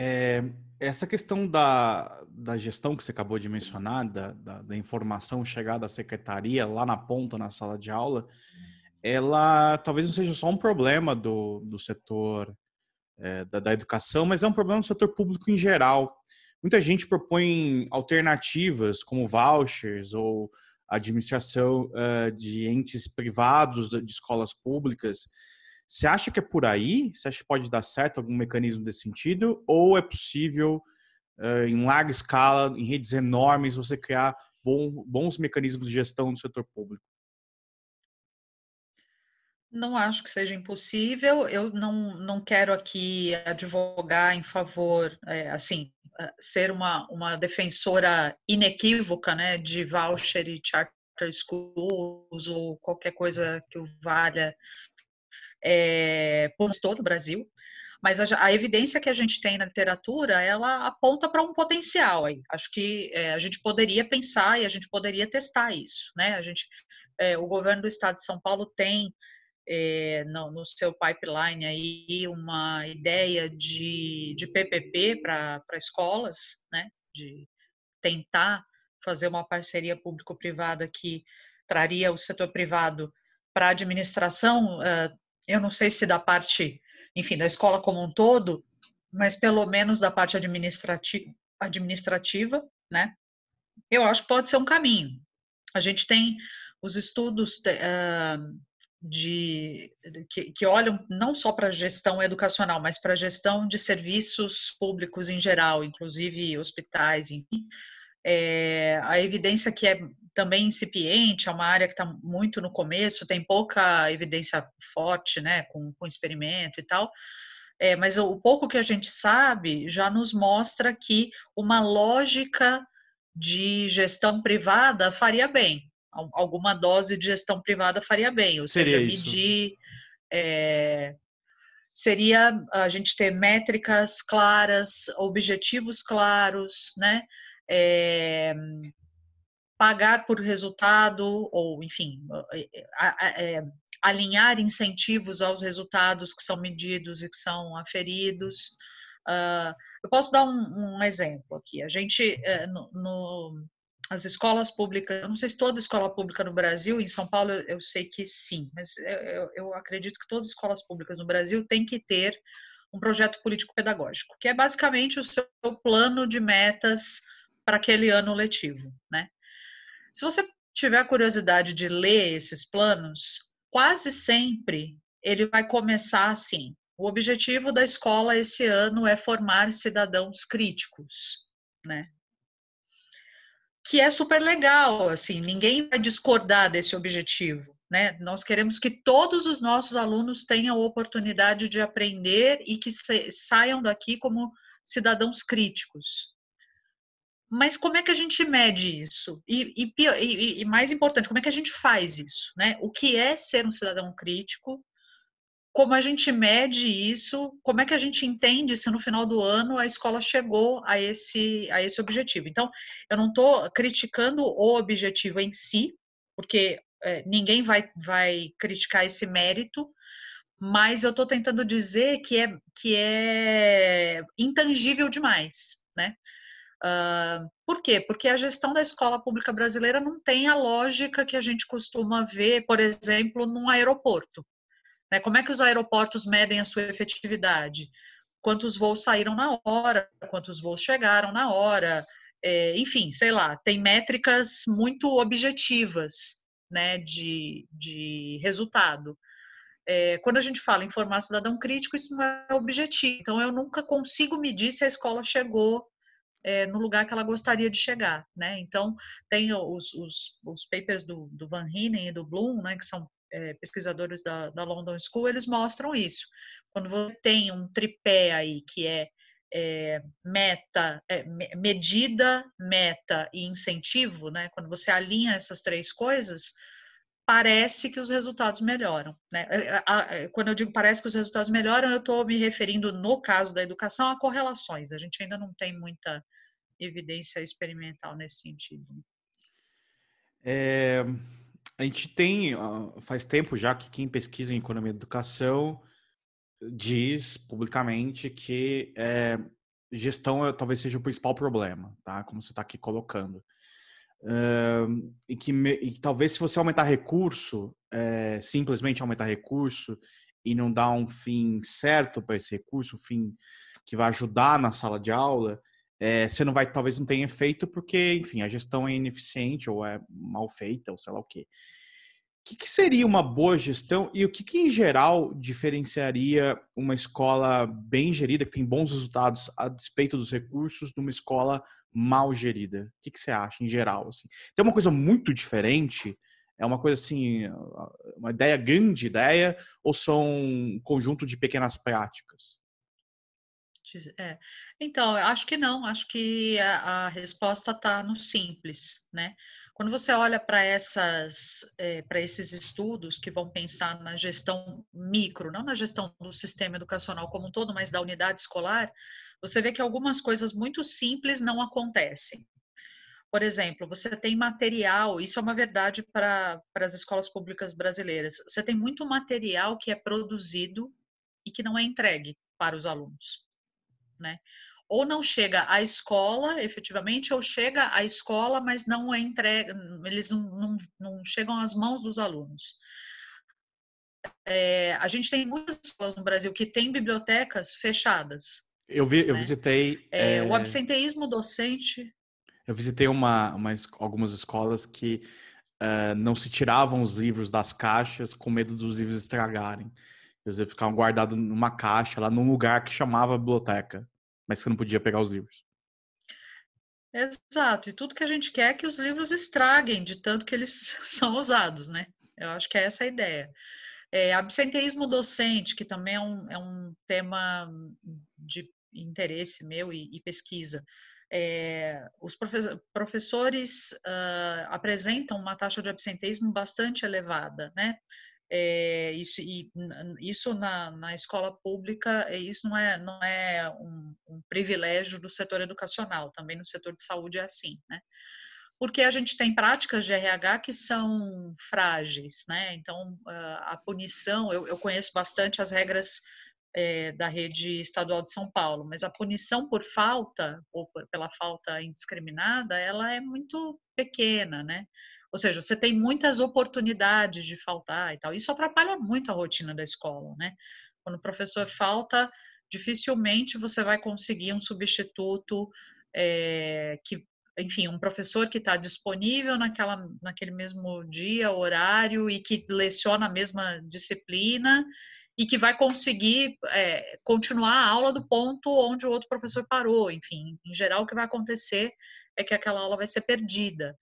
É, essa questão da, da gestão que você acabou de mencionar, da, da, da informação chegada à secretaria lá na ponta, na sala de aula, ela talvez não seja só um problema do, do setor é, da, da educação, mas é um problema do setor público em geral. Muita gente propõe alternativas como vouchers ou administração uh, de entes privados de escolas públicas você acha que é por aí? Você acha que pode dar certo algum mecanismo desse sentido? Ou é possível, eh, em larga escala, em redes enormes, você criar bons mecanismos de gestão do setor público? Não acho que seja impossível. Eu não, não quero aqui advogar em favor, é, assim, é, ser uma, uma defensora inequívoca né, de voucher e charter schools ou qualquer coisa que o valha é, por todo o Brasil, mas a, a, evidência que a gente tem na literatura, ela aponta para um potencial aí. Acho que é, a gente poderia pensar e a gente poderia testar isso, né? A gente, é, o governo do estado de São Paulo tem é, no, no, seu pipeline aí uma ideia de, de PPP para escolas, né? De tentar fazer uma parceria público-privada que traria o setor privado para a administração uh, eu não sei se da parte, enfim, da escola como um todo, mas pelo menos da parte administrativa, administrativa né? Eu acho que pode ser um caminho. A gente tem os estudos de que, que, olham não só para a gestão educacional, mas para a gestão de serviços públicos em geral, inclusive hospitais, enfim, é, a evidência que é também incipiente, é uma área que está muito no começo, tem pouca evidência forte, né, com, com experimento e tal. É, mas o pouco que a gente sabe já nos mostra que uma lógica de gestão privada faria bem. Alguma dose de gestão privada faria bem, ou seria seja, medir. É, seria a gente ter métricas claras, objetivos claros, né? é, pagar por resultado, ou enfim, é, alinhar incentivos aos resultados que são medidos e que são aferidos. Uh, eu posso dar um, um, exemplo aqui. A gente, no, no, as escolas públicas, eu não sei se toda escola pública no Brasil, em São Paulo eu, eu sei que sim, mas eu, eu, acredito que todas as escolas públicas no Brasil têm que ter um projeto político-pedagógico, que é basicamente o seu plano de metas para aquele ano letivo, né? Se você tiver curiosidade de ler esses planos, quase sempre ele vai começar assim: o objetivo da escola esse ano é formar cidadãos críticos, né? Que é super legal, assim, ninguém vai discordar desse objetivo, né? Nós queremos que todos os nossos alunos tenham a oportunidade de aprender e que saiam daqui como cidadãos críticos. Mas como é que a gente mede isso? E, e, e, e, mais importante, como é que a gente faz isso? Né? O que é ser um cidadão crítico? Como a gente mede isso? Como é que a gente entende se no final do ano a escola chegou a esse, a esse objetivo? Então, eu não estou criticando o objetivo em si, porque é, ninguém vai, vai criticar esse mérito, mas eu estou tentando dizer que é, que é intangível demais, né? Uh, por quê? Porque a gestão da escola pública brasileira não tem a lógica que a gente costuma ver, por exemplo, num aeroporto. Né? Como é que os aeroportos medem a sua efetividade? Quantos voos saíram na hora, quantos voos chegaram na hora, é, enfim, sei lá, tem métricas muito objetivas né, de, de resultado. É, quando a gente fala em formar cidadão crítico, isso não é objetivo. Então, eu nunca consigo medir se a escola chegou é, no lugar que ela gostaria de chegar, né? Então tem os, os, os papers do, do Van Hinen e do Bloom, né, que são é, pesquisadores da, da, London School, eles mostram isso. Quando você tem um tripé aí que é, é meta, é, medida, meta e incentivo, né? Quando você alinha essas três coisas, parece que os resultados melhoram. Né? É, é, é, quando eu digo parece que os resultados melhoram, eu estou me referindo, no caso da educação, a correlações. A gente ainda não tem muita evidência experimental nesse sentido. É, a gente tem, faz tempo já que quem pesquisa em economia da educação diz publicamente que é, gestão talvez seja o principal problema, tá? como você está aqui colocando e, que me, e talvez se você aumentar recurso, é, simplesmente aumentar recurso e não dar um fim certo para esse recurso, um fim que vai ajudar na sala de aula, é, você não vai, talvez não tenha efeito porque, enfim, a gestão é ineficiente ou é mal feita ou sei lá o quê. O que, que seria uma boa gestão e o que, que, em geral, diferenciaria uma escola bem gerida, que tem bons resultados a despeito dos recursos, de uma escola mal gerida? O que, que você acha, em geral? Assim? Tem uma coisa muito diferente? É uma coisa assim, uma ideia grande ideia, ou são um conjunto de pequenas práticas? É. Então, acho que não, acho que a, a resposta está no simples, né? Quando você olha para essas, é, eh, para esses estudos que vão pensar na gestão micro, não na gestão do sistema educacional como um todo, mas da unidade escolar, você vê que algumas coisas muito simples não acontecem. Por exemplo, você tem material, isso é uma verdade para, para as escolas públicas brasileiras. Você tem muito material que é produzido e que não é entregue para os alunos, né? ou não chega à escola, efetivamente, ou chega à escola, mas não é entrega, eles não, não, não chegam às mãos dos alunos. É, a gente tem muitas escolas no Brasil que têm bibliotecas fechadas. Eu, vi, eu né? visitei. É, é... O absenteísmo docente. Eu visitei uma, uma algumas escolas que uh, não se tiravam os livros das caixas com medo dos livros estragarem. Eles ficavam guardados numa caixa, lá num lugar que chamava biblioteca mas você não podia pegar os livros. Exato, e tudo que a gente quer é que os livros estraguem de tanto que eles são usados, né? Eu acho que é essa a ideia. É, absenteísmo docente, que também é um, é um tema de interesse meu e, e pesquisa. É, os profe professores uh, apresentam uma taxa de absenteísmo bastante elevada, né? é, isso, e, isso na, na, escola pública, é, isso não é, não é um, um, privilégio do setor educacional, também no setor de saúde é assim, né? Porque a gente tem práticas de RH que são frágeis, né? Então, ah, a punição, eu, eu conheço bastante as regras é, da rede estadual de São Paulo, mas a punição por falta ou por, pela falta indiscriminada, ela é muito pequena, né? Ou seja, você tem muitas oportunidades de faltar e tal. Isso atrapalha muito a rotina da escola, né? Quando o professor falta, dificilmente você vai conseguir um substituto é, que, enfim, um professor que está disponível naquela, naquele mesmo dia, horário e que leciona a mesma disciplina e que vai conseguir é, continuar a aula do ponto onde o outro professor parou. Enfim, em geral, o que vai acontecer é que aquela aula vai ser perdida.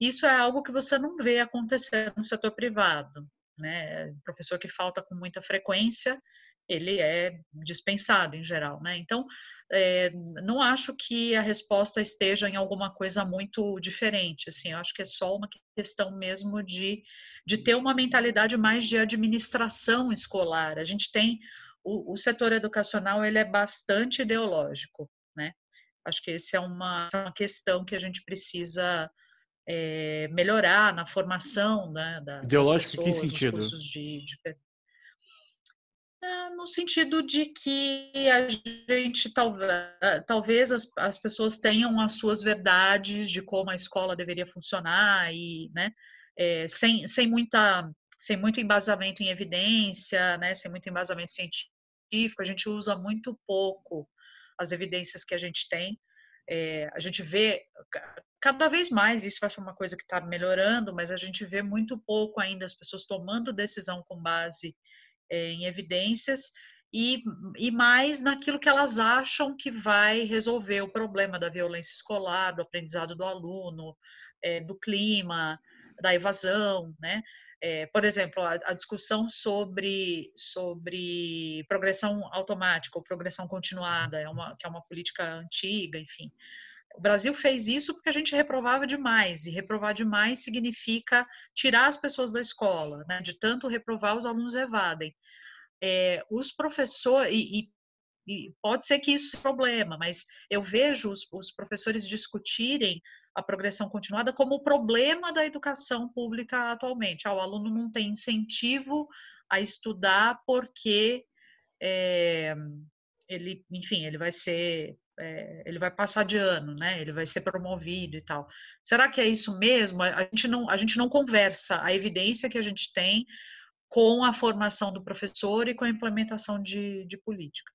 Isso é algo que você não vê acontecer no setor privado. Né? O professor que falta com muita frequência, ele é dispensado em geral, né? Então, é, não acho que a resposta esteja em alguma coisa muito diferente, assim, acho que é só uma questão mesmo de de ter uma mentalidade mais de administração escolar. A gente tem o, o setor educacional, ele é bastante ideológico, né? Acho que é essa é uma, uma questão que a gente precisa é, melhorar na formação né, da, ideológico pessoas, que sentido? De, de... Ah, no sentido de que a gente talvez, ah, talvez as, as pessoas tenham as suas verdades de como a escola deveria funcionar e, né, é, sem, sem, muita, sem muito embasamento em evidência, né, sem muito embasamento científico, a gente usa muito pouco as evidências que a gente tem. É, a gente vê cada vez mais, isso acho uma coisa que está melhorando, mas a gente vê muito pouco ainda as pessoas tomando decisão com base é, em evidências e, e mais naquilo que elas acham que vai resolver o problema da violência escolar, do aprendizado do aluno, é, do clima, da evasão, né? É, por exemplo, a, a, discussão sobre, sobre progressão automática ou progressão continuada, é uma, que é uma política antiga, enfim. O Brasil fez isso porque a gente reprovava demais, e reprovar demais significa tirar as pessoas da escola, né? de tanto reprovar, os alunos evadem. É, os professores, e, e, e, pode ser que isso seja problema, mas eu vejo os, os professores discutirem a progressão continuada como o problema da educação pública atualmente. Ah, o aluno não tem incentivo a estudar porque é, ele, enfim, ele vai ser, é, ele vai passar de ano, né? Ele vai ser promovido e tal. Será que é isso mesmo? A gente não, a gente não conversa a evidência que a gente tem com a formação do professor e com a implementação de, de política.